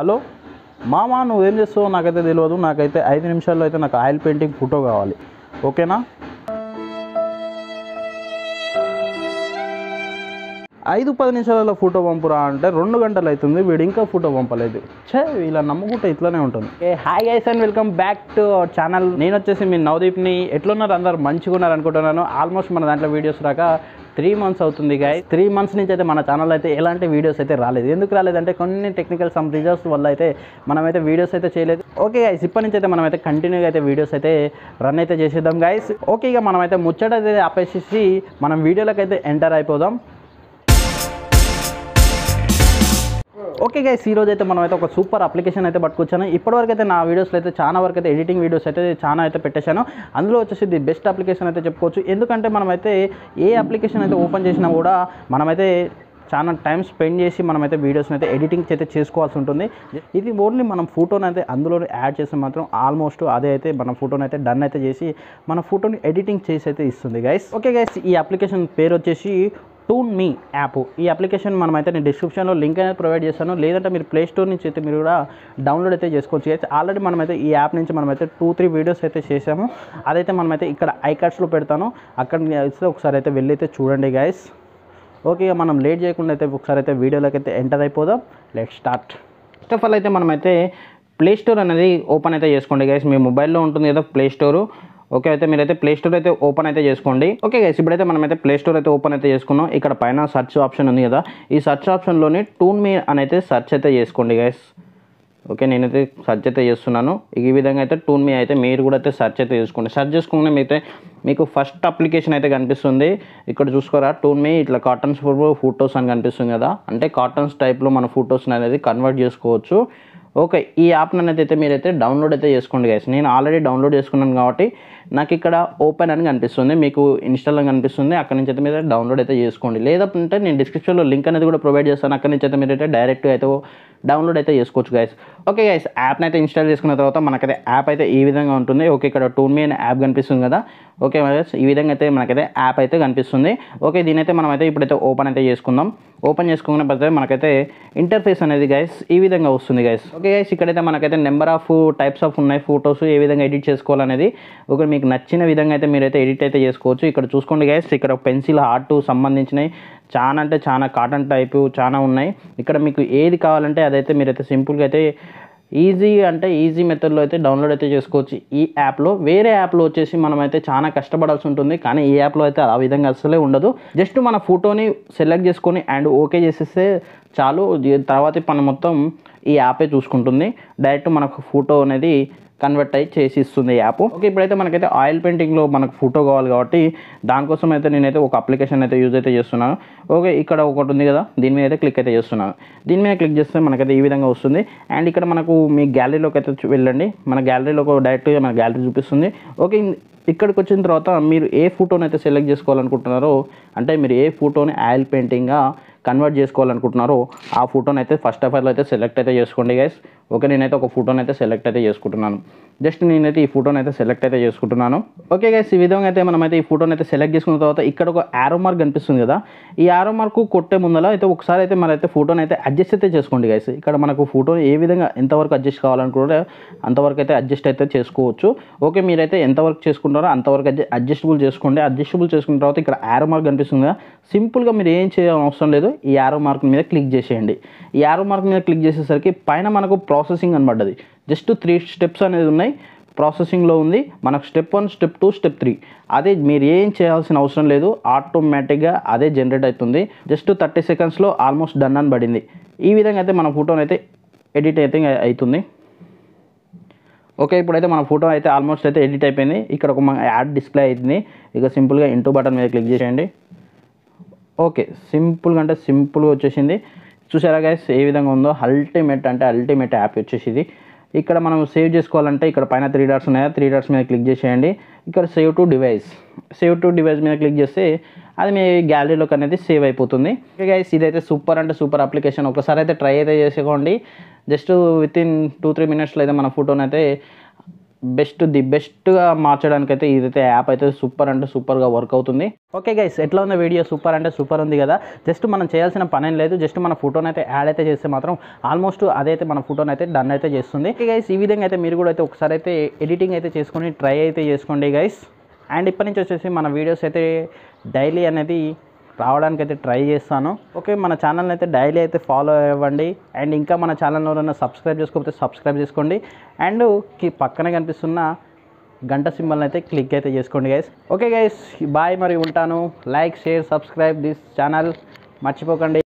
hello మామా నువ్వేం చేస్తావు నాకైతే తెలియదు నాకైతే ఐదు నిమిషాల్లో అయితే నాకు ఆయిల్ పెయింటింగ్ ఫోటో కావాలి ఓకేనా ఐదు పది నిమిషాలలో ఫోటో పంపురా అంటే రెండు గంటలు అవుతుంది వీడు ఇంకా ఫోటో పంపలేదు చే ఇలా నమ్ముకుంటే ఇట్లానే ఉంటుంది ఏ hi guys and welcome back to our channel నేను వచ్చేసి మీ నవదీప్ని ఎట్లున్నారు అందరు మంచిగా ఉన్నారు అనుకుంటున్నాను ఆల్మోస్ట్ మన దాంట్లో వీడియోస్ రాక త్రీ మంత్స్ అవుతుంది గాయస్ త్రీ మంత్స్ నుంచి అయితే మన ఛానల్ అయితే ఎలాంటి వీడియోస్ అయితే రాలేదు ఎందుకు రాలేదంటే కొన్ని టెక్నికల్ సమ్ రీజన్స్ వల్ల అయితే మనమైతే వీడియోస్ అయితే చేయలేదు ఓకే గైస్ ఇప్పటి నుంచి అయితే మనమైతే కంటిన్యూగా అయితే వీడియోస్ అయితే రన్ అయితే చేసేద్దాం గైస్ ఓకే ఇక మనమైతే ముచ్చట అయితే ఆపేసేసి మనం వీడియోలకు అయితే ఎంటర్ అయిపోదాం ఓకే గైస్ ఈ రోజు అయితే మనం అయితే ఒక సూపర్ అప్లికేషన్ అయితే పట్టుకొచ్చాను ఇప్పటివరకు అయితే నా వీడియోస్లో అయితే చాలా వరకు అయితే ఎడిటింగ్ వీడియోస్ అయితే చాలా అయితే పెట్టేశాను అందులో వచ్చేసి ది బెస్ట్ అప్లికేషన్ అయితే చెప్పుకోవచ్చు ఎందుకంటే మనమైతే ఏ అప్లికేషన్ అయితే ఓపెన్ చేసినా కూడా మనమైతే చాలా టైం స్పెండ్ చేసి మనమైతే వీడియోస్ని అయితే ఎడిటింగ్ అయితే చేసుకోవాల్సి ఉంటుంది ఇది ఓన్లీ మనం ఫోటోని అయితే అందులో యాడ్ చేస్తే మాత్రం ఆల్మోస్ట్ అదే అయితే మన ఫోటోని అయితే డన్ అయితే చేసి మన ఫోటోని ఎడిటింగ్ చేసి అయితే ఇస్తుంది గైస్ ఓకే గైస్ ఈ అప్లికేషన్ పేరు వచ్చేసి టూన్ మీ యాప్ ఈ అప్లికేషన్ మనమైతే నేను డిస్క్రిప్షన్లో లింక్ అనేది ప్రొవైడ్ చేస్తాను లేదంటే మీరు ప్లే స్టోర్ నుంచి అయితే మీరు కూడా డౌన్లోడ్ అయితే చేసుకోవచ్చు అయితే ఆల్రెడీ మనమైతే ఈ యాప్ నుంచి మనమైతే టూ త్రీ వీడియోస్ అయితే చేసాము అదైతే మనమైతే ఇక్కడ కార్డ్స్లో పెడతాను అక్కడ అయితే ఒకసారి అయితే వెళ్ళి అయితే చూడండి గైస్ ఓకే మనం లేట్ చేయకుండా అయితే ఒకసారి అయితే వీడియోలోకి అయితే ఎంటర్ అయిపోదాం let start first of all అయితే మనమైతే ప్లే స్టోర్ అనేది ఓపెన్ అయితే చేసుకోండి గాయస్ మీ మొబైల్లో ఉంటుంది కదా ప్లే స్టోరు ఓకే అయితే మీరైతే ప్లే స్టోర్ అయితే ఓపెన్ అయితే చేసుకోండి ఓకే గైస్ ఇప్పుడైతే మనమైతే ప్లే స్టోర్ అయితే ఓపెన్ అయితే చేసుకున్నాం ఇక్కడ పైన సర్చ్ ఆప్షన్ ఉంది కదా ఈ సర్చ్ ఆప్షన్లోని టూన్ మీ అని అయితే సర్చ్ అయితే చేసుకోండి గైస్ ఓకే నేనైతే సర్చ్ అయితే చేస్తున్నాను ఈ విధంగా అయితే టూన్ మీ అయితే మీరు కూడా అయితే సర్చ్ అయితే చేసుకోండి సర్చ్ చేసుకునే అయితే మీకు ఫస్ట్ అప్లికేషన్ అయితే కనిపిస్తుంది ఇక్కడ చూసుకోరా టూన్ మీ ఇట్లా కాటన్స్ ఫోటోస్ అని కనిపిస్తుంది కదా అంటే కాటన్స్ టైప్లో మన ఫొటోస్ అనేది కన్వర్ట్ చేసుకోవచ్చు ఓకే ఈ యాప్ అనేది అయితే మీరైతే డౌన్లోడ్ అయితే చేసుకోండి గైస్ నేను ఆల్రెడీ డౌన్లోడ్ చేసుకున్నాను కాబట్టి నాకు ఇక్కడ ఓపెన్ అని కనిపిస్తుంది మీకు ఇన్స్టాల్లో కనిపిస్తుంది అక్కడ నుంచి అయితే మీరు డౌన్లోడ్ అయితే చేసుకోండి లేదంటే నేను డిస్క్రిప్షన్లో లింక్ అనేది కూడా ప్రొవైడ్ చేస్తాను అక్కడ నుంచి అయితే మీరైతే డైరెక్ట్గా అయితే డౌన్లోడ్ అయితే చేసుకోవచ్చు గైస్ ఓకే గైస్ యాప్ని అయితే ఇన్స్టాల్ చేసుకున్న తర్వాత మనకైతే యాప్ అయితే ఈ విధంగా ఉంటుంది ఓకే ఇక్కడ టూన్ మీ అనే యాప్ కనిపిస్తుంది కదా ఓకే గైస్ ఈ విధంగా అయితే మనకైతే యాప్ అయితే కనిపిస్తుంది ఓకే దీనైతే మనం అయితే ఇప్పుడైతే ఓపెన్ అయితే చేసుకుందాం ఓపెన్ చేసుకున్న పడితే మనకైతే ఇంటర్ఫేస్ అనేది గైస్ ఈ విధంగా వస్తుంది గైస్ ఓకే గైస్ ఇక్కడైతే మనకైతే నెంబర్ ఆఫ్ టైప్స్ ఆఫ్ ఉన్నాయి ఫొటోస్ ఏ విధంగా ఎడిట్ చేసుకోవాలనేది ఒక మీకు నచ్చిన విధంగా అయితే మీరు అయితే ఎడిట్ అయితే చేసుకోవచ్చు ఇక్కడ చూసుకోండి గైస్ ఇక్కడ పెన్సిల్ హార్ట్ సంబంధించినవి చాలా అంటే చాలా కాటన్ టైపు చాలా ఉన్నాయి ఇక్కడ మీకు ఏది కావాలంటే అదైతే అయితే సింపుల్గా అయితే ఈజీ అంటే ఈజీ మెథడ్లో అయితే డౌన్లోడ్ అయితే చేసుకోవచ్చు ఈ యాప్లో వేరే యాప్లో వచ్చేసి మనం అయితే చాలా కష్టపడాల్సి ఉంటుంది కానీ ఈ యాప్లో అయితే ఆ విధంగా అసలే ఉండదు జస్ట్ మన ఫోటోని సెలెక్ట్ చేసుకొని అండ్ ఓకే చేసేస్తే చాలు తర్వాత పని మొత్తం ఈ యాపే చూసుకుంటుంది డైరెక్ట్ మనకు ఫోటో అనేది కన్వర్ట్ అయ్యి చేసి ఇస్తుంది యాప్ ఓకే ఇప్పుడైతే మనకైతే ఆయిల్ పెయింటింగ్లో మనకు ఫోటో కావాలి కాబట్టి దానికోసం అయితే నేనైతే ఒక అప్లికేషన్ అయితే యూజ్ అయితే చేస్తున్నాను ఓకే ఇక్కడ ఒకటి ఉంది కదా దీని మీద అయితే క్లిక్ అయితే చేస్తున్నాను దీని మీద క్లిక్ చేస్తే మనకైతే ఈ విధంగా వస్తుంది అండ్ ఇక్కడ మనకు మీ గ్యాలరీలోకి అయితే వెళ్ళండి మన గ్యాలరీలోకి డైరెక్ట్గా మన గ్యాలరీ చూపిస్తుంది ఓకే ఇక్కడికి వచ్చిన తర్వాత మీరు ఏ ఫోటోని అయితే సెలెక్ట్ చేసుకోవాలనుకుంటున్నారో అంటే మీరు ఏ ఫోటోని ఆయిల్ పెయింటింగ్గా కన్వర్ట్ చేసుకోవాలనుకుంటున్నారో ఆ ఫోటోని అయితే ఫస్ట్ ఆఫ్ ఆల్ అయితే సెలెక్ట్ అయితే చేసుకోండి గైస్ ఓకే నేనైతే ఒక ఫోటోని అయితే సెలెక్ట్ అయితే చేసుకుంటున్నాను జస్ట్ నేనైతే ఈ ఫోటోని అయితే సెలెక్ట్ అయితే చేసుకుంటున్నాను ఓకే గైస్ ఈ విధంగా అయితే మనమైతే ఈ ఫోటోని అయితే సెలెక్ట్ చేసుకున్న తర్వాత ఇక్కడ ఒక ఆరో మార్క్ కనిపిస్తుంది కదా ఈ ఆరో మార్క్ కొట్టే ముందల అయితే ఒకసారి అయితే అయితే ఫోటోని అయితే అడ్జస్ట్ అయితే చేసుకోండి గైస్ ఇక్కడ మనకు ఫోటో ఏ విధంగా ఎంతవరకు అడ్జస్ట్ కావాలనుకుంటే అంతవరకు అయితే అడ్జస్ట్ అయితే చేసుకోవచ్చు ఓకే మీరైతే ఎంతవరకు చేసుకుంటారో అంతవరకు అడ్జస్టబుల్ చేసుకోండి అడ్జస్టబుల్ చేసుకున్న తర్వాత ఇక్కడ యారో మార్క్ కనిపిస్తుంది కదా సింపుల్గా మీరు ఏం చేయాలని అవసరం లేదు ఈ యారో మార్క్ మీద క్లిక్ చేసేయండి ఈ ఆరో మార్క్ మీద క్లిక్ చేసేసరికి పైన మనకు ప్రా ప్రాసెసింగ్ అనమాట అది జస్ట్ త్రీ స్టెప్స్ అనేది ఉన్నాయి ప్రాసెసింగ్లో ఉంది మనకు step one step two step three అదే మీరు ఏం చేయాల్సిన అవసరం లేదు ఆటోమేటిక్గా అదే జనరేట్ అవుతుంది జస్ట్ థర్టీ సెకండ్స్లో ఆల్మోస్ట్ డన్ అని పడింది ఈ విధంగా అయితే మన ఫోటోని అయితే ఎడిట్ అయితే అవుతుంది ఓకే ఇప్పుడైతే మన ఫోటో అయితే ఆల్మోస్ట్ అయితే ఎడిట్ అయిపోయింది ఇక్కడ ఒక యాడ్ డిస్ప్లే అవుతుంది ఇక సింపుల్గా ఇంటూ బటన్ మీద క్లిక్ చేసేయండి ఓకే సింపుల్గా అంటే సింపుల్గా వచ్చేసింది చూసారా గైస్ ఏ విధంగా ఉందో అల్టిమేట్ అంటే అల్టిమేట్ యాప్ వచ్చేసి ఇది ఇక్కడ మనం సేవ్ చేసుకోవాలంటే ఇక్కడ పైన త్రీ డాట్స్ ఉన్నాయా త్రీ డాట్స్ మీద క్లిక్ చేసేయండి ఇక్కడ save to device save to device మీద క్లిక్ చేస్తే అది మీ గ్యాలరీలోకి అనేది సేవ్ అయిపోతుంది ఓకే గైస్ ఇదైతే సూపర్ అంటే సూపర్ అప్లికేషన్ ఒకసారి అయితే ట్రై అయితే చేసుకోండి just with in two three మినిట్స్లో అయితే మన ఫోటోని అయితే బెస్ట్ ది బెస్ట్గా మార్చడానికి అయితే ఇదైతే యాప్ అయితే సూపర్ అంటే సూపర్గా వర్క్ అవుతుంది ఓకే గైస్ ఎట్లా ఉంది వీడియో సూపర్ అంటే సూపర్ ఉంది కదా జస్ట్ మనం చేయాల్సిన పనేం లేదు జస్ట్ మన ఫోటోని అయితే యాడ్ అయితే చేస్తే మాత్రం ఆల్మోస్ట్ అదైతే మన ఫోటోని అయితే డన్ అయితే చేస్తుంది ఓకే గైస్ ఈ విధంగా అయితే మీరు కూడా అయితే ఒకసారి అయితే ఎడిటింగ్ అయితే చేసుకొని ట్రై అయితే చేసుకోండి గైస్ అండ్ ఇప్పటి నుంచి వచ్చేసి మన వీడియోస్ అయితే డైలీ అనేది రావడానికి అయితే ట్రై చేస్తాను ఓకే మన ఛానల్ని అయితే డైలీ అయితే ఫాలో అవ్వండి అండ్ ఇంకా మన ఛానల్ ఎవరైనా సబ్స్క్రైబ్ చేసుకోకపోతే సబ్స్క్రైబ్ చేసుకోండి అండ్ పక్కనే కనిపిస్తున్న గంట సింబల్ని అయితే క్లిక్ అయితే చేసుకోండి గైస్ ఓకే గైస్ బాయ్ మరి ఉంటాను like share subscribe this channel మర్చిపోకండి